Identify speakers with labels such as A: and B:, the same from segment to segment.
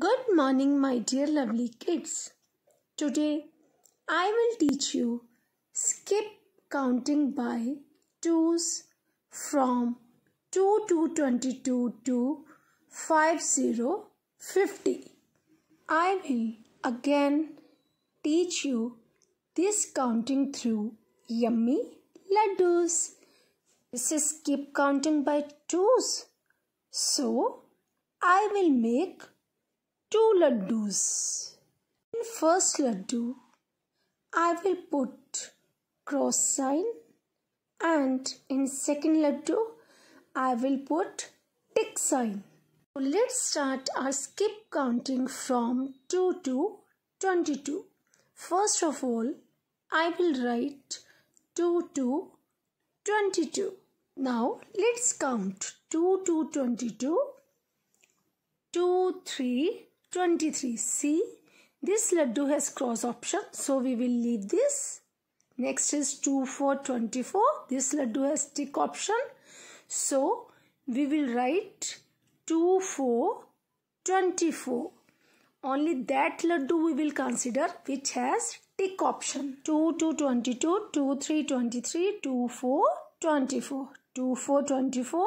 A: Good morning, my dear lovely kids. Today I will teach you skip counting by twos from 2 to 22 to 5050. I will again teach you this counting through yummy laddus. This is skip counting by twos. So I will make two laddus. In first laddu, I will put cross sign and in second laddu, I will put tick sign. So let's start our skip counting from 2 to 22. First of all, I will write 2 to 22. Now let's count 2 to 22, 2, 3, 23. C. this laddu has cross option. So, we will leave this. Next is 2, 4, 24. This laddu has tick option. So, we will write 2, 4, 24. Only that laddu we will consider which has tick option. 2, 2, 22, 2, 3, 23, 2, 4, 24. 2, 4, 24.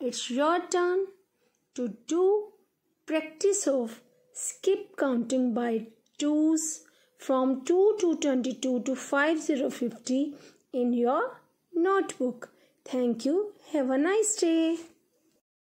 A: it's your turn to do practice of skip counting by twos from 2 to 22 to 5050 in your notebook. Thank you. Have a nice day.